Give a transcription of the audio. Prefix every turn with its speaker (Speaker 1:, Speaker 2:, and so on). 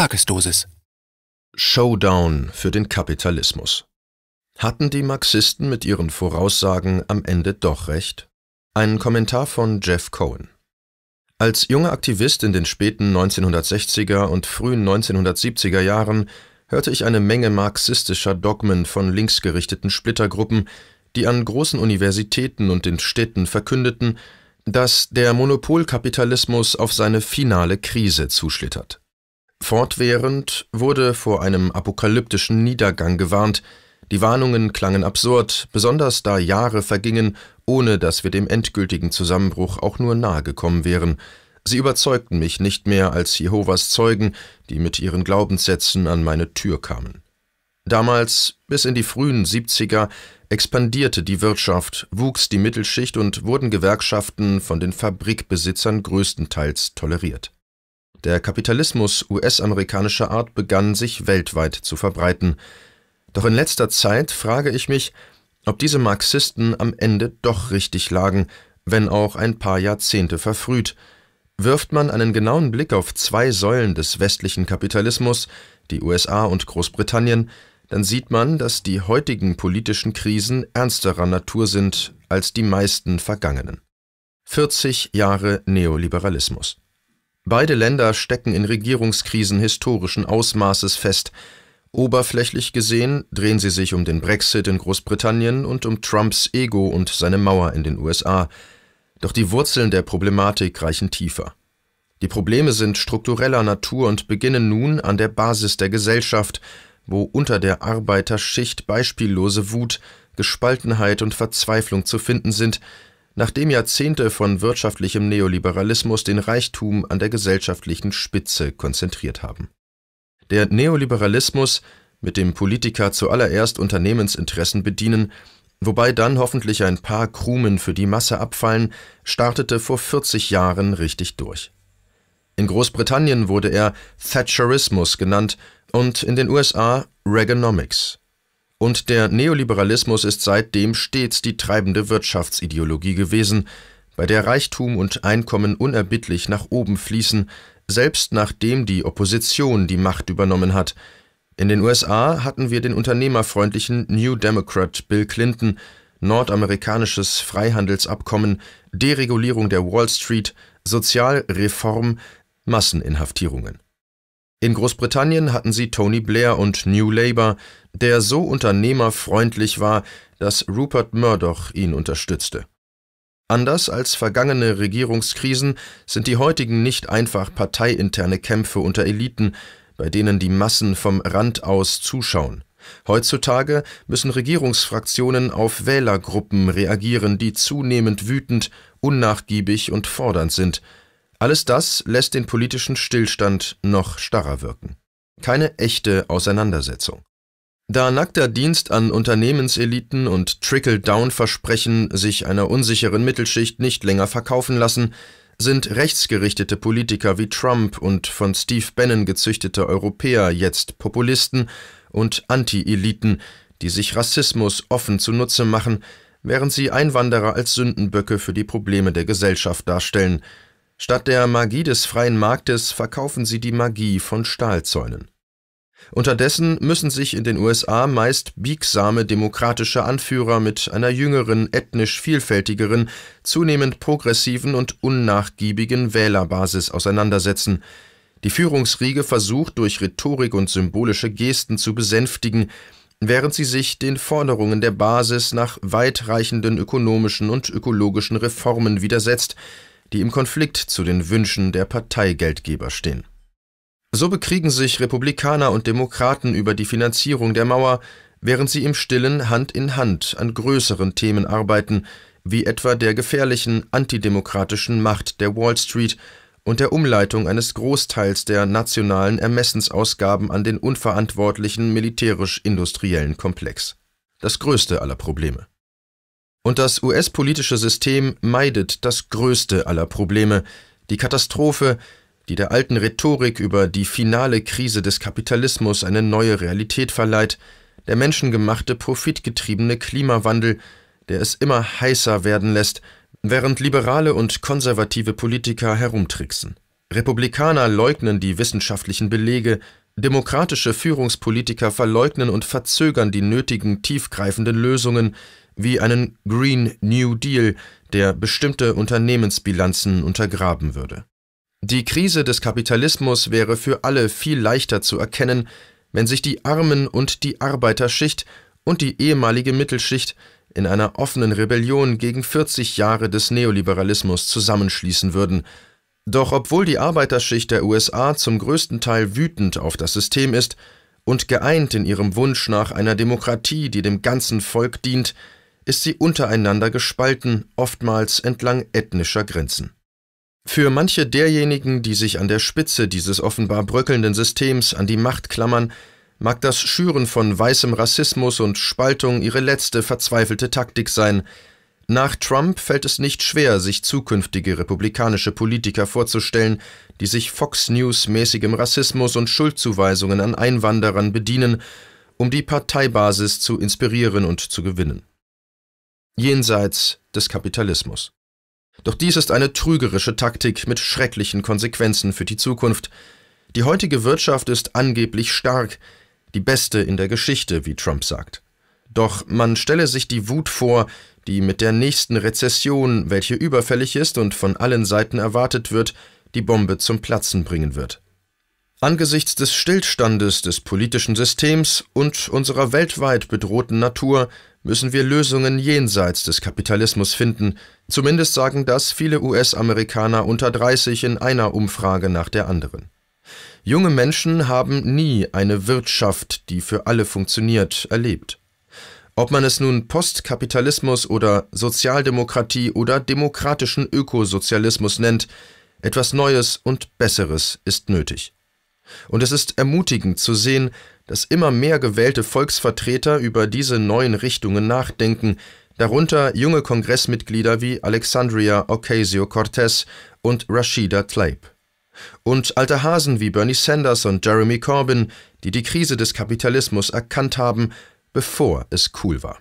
Speaker 1: Tagesdosis. Showdown für den Kapitalismus. Hatten die Marxisten mit ihren Voraussagen am Ende doch recht? Ein Kommentar von Jeff Cohen. Als junger Aktivist in den späten 1960er und frühen 1970er Jahren hörte ich eine Menge marxistischer Dogmen von linksgerichteten Splittergruppen, die an großen Universitäten und in Städten verkündeten, dass der Monopolkapitalismus auf seine finale Krise zuschlittert. Fortwährend wurde vor einem apokalyptischen Niedergang gewarnt, die Warnungen klangen absurd, besonders da Jahre vergingen, ohne dass wir dem endgültigen Zusammenbruch auch nur nahe gekommen wären. Sie überzeugten mich nicht mehr als Jehovas Zeugen, die mit ihren Glaubenssätzen an meine Tür kamen. Damals, bis in die frühen 70er, expandierte die Wirtschaft, wuchs die Mittelschicht und wurden Gewerkschaften von den Fabrikbesitzern größtenteils toleriert. Der Kapitalismus US-amerikanischer Art begann sich weltweit zu verbreiten. Doch in letzter Zeit frage ich mich, ob diese Marxisten am Ende doch richtig lagen, wenn auch ein paar Jahrzehnte verfrüht. Wirft man einen genauen Blick auf zwei Säulen des westlichen Kapitalismus, die USA und Großbritannien, dann sieht man, dass die heutigen politischen Krisen ernsterer Natur sind als die meisten vergangenen. 40 Jahre Neoliberalismus. Beide Länder stecken in Regierungskrisen historischen Ausmaßes fest. Oberflächlich gesehen drehen sie sich um den Brexit in Großbritannien und um Trumps Ego und seine Mauer in den USA. Doch die Wurzeln der Problematik reichen tiefer. Die Probleme sind struktureller Natur und beginnen nun an der Basis der Gesellschaft, wo unter der Arbeiterschicht beispiellose Wut, Gespaltenheit und Verzweiflung zu finden sind, nachdem Jahrzehnte von wirtschaftlichem Neoliberalismus den Reichtum an der gesellschaftlichen Spitze konzentriert haben. Der Neoliberalismus, mit dem Politiker zuallererst Unternehmensinteressen bedienen, wobei dann hoffentlich ein paar Krumen für die Masse abfallen, startete vor 40 Jahren richtig durch. In Großbritannien wurde er Thatcherismus genannt und in den USA Reaganomics. Und der Neoliberalismus ist seitdem stets die treibende Wirtschaftsideologie gewesen, bei der Reichtum und Einkommen unerbittlich nach oben fließen, selbst nachdem die Opposition die Macht übernommen hat. In den USA hatten wir den unternehmerfreundlichen New Democrat Bill Clinton, nordamerikanisches Freihandelsabkommen, Deregulierung der Wall Street, Sozialreform, Masseninhaftierungen. In Großbritannien hatten sie Tony Blair und New Labour, der so unternehmerfreundlich war, dass Rupert Murdoch ihn unterstützte. Anders als vergangene Regierungskrisen sind die heutigen nicht einfach parteiinterne Kämpfe unter Eliten, bei denen die Massen vom Rand aus zuschauen. Heutzutage müssen Regierungsfraktionen auf Wählergruppen reagieren, die zunehmend wütend, unnachgiebig und fordernd sind. Alles das lässt den politischen Stillstand noch starrer wirken. Keine echte Auseinandersetzung. Da nackter Dienst an Unternehmenseliten und Trickle-Down-Versprechen sich einer unsicheren Mittelschicht nicht länger verkaufen lassen, sind rechtsgerichtete Politiker wie Trump und von Steve Bannon gezüchtete Europäer jetzt Populisten und Anti-Eliten, die sich Rassismus offen zunutze machen, während sie Einwanderer als Sündenböcke für die Probleme der Gesellschaft darstellen. Statt der Magie des freien Marktes verkaufen sie die Magie von Stahlzäunen. Unterdessen müssen sich in den USA meist biegsame demokratische Anführer mit einer jüngeren, ethnisch vielfältigeren, zunehmend progressiven und unnachgiebigen Wählerbasis auseinandersetzen. Die Führungsriege versucht durch Rhetorik und symbolische Gesten zu besänftigen, während sie sich den Forderungen der Basis nach weitreichenden ökonomischen und ökologischen Reformen widersetzt, die im Konflikt zu den Wünschen der Parteigeldgeber stehen so bekriegen sich Republikaner und Demokraten über die Finanzierung der Mauer, während sie im stillen Hand in Hand an größeren Themen arbeiten, wie etwa der gefährlichen antidemokratischen Macht der Wall Street und der Umleitung eines Großteils der nationalen Ermessensausgaben an den unverantwortlichen militärisch-industriellen Komplex. Das größte aller Probleme. Und das US-politische System meidet das größte aller Probleme, die Katastrophe, die der alten Rhetorik über die finale Krise des Kapitalismus eine neue Realität verleiht, der menschengemachte, profitgetriebene Klimawandel, der es immer heißer werden lässt, während liberale und konservative Politiker herumtricksen. Republikaner leugnen die wissenschaftlichen Belege, demokratische Führungspolitiker verleugnen und verzögern die nötigen tiefgreifenden Lösungen, wie einen Green New Deal, der bestimmte Unternehmensbilanzen untergraben würde. Die Krise des Kapitalismus wäre für alle viel leichter zu erkennen, wenn sich die Armen und die Arbeiterschicht und die ehemalige Mittelschicht in einer offenen Rebellion gegen 40 Jahre des Neoliberalismus zusammenschließen würden. Doch obwohl die Arbeiterschicht der USA zum größten Teil wütend auf das System ist und geeint in ihrem Wunsch nach einer Demokratie, die dem ganzen Volk dient, ist sie untereinander gespalten, oftmals entlang ethnischer Grenzen. Für manche derjenigen, die sich an der Spitze dieses offenbar bröckelnden Systems an die Macht klammern, mag das Schüren von weißem Rassismus und Spaltung ihre letzte verzweifelte Taktik sein. Nach Trump fällt es nicht schwer, sich zukünftige republikanische Politiker vorzustellen, die sich Fox News mäßigem Rassismus und Schuldzuweisungen an Einwanderern bedienen, um die Parteibasis zu inspirieren und zu gewinnen. Jenseits des Kapitalismus. Doch dies ist eine trügerische Taktik mit schrecklichen Konsequenzen für die Zukunft. Die heutige Wirtschaft ist angeblich stark, die beste in der Geschichte, wie Trump sagt. Doch man stelle sich die Wut vor, die mit der nächsten Rezession, welche überfällig ist und von allen Seiten erwartet wird, die Bombe zum Platzen bringen wird. Angesichts des Stillstandes des politischen Systems und unserer weltweit bedrohten Natur müssen wir Lösungen jenseits des Kapitalismus finden, zumindest sagen das viele US-Amerikaner unter 30 in einer Umfrage nach der anderen. Junge Menschen haben nie eine Wirtschaft, die für alle funktioniert, erlebt. Ob man es nun Postkapitalismus oder Sozialdemokratie oder demokratischen Ökosozialismus nennt, etwas Neues und Besseres ist nötig. Und es ist ermutigend zu sehen, dass immer mehr gewählte Volksvertreter über diese neuen Richtungen nachdenken, darunter junge Kongressmitglieder wie Alexandria Ocasio-Cortez und Rashida Tlaib. Und alte Hasen wie Bernie Sanders und Jeremy Corbyn, die die Krise des Kapitalismus erkannt haben, bevor es cool war.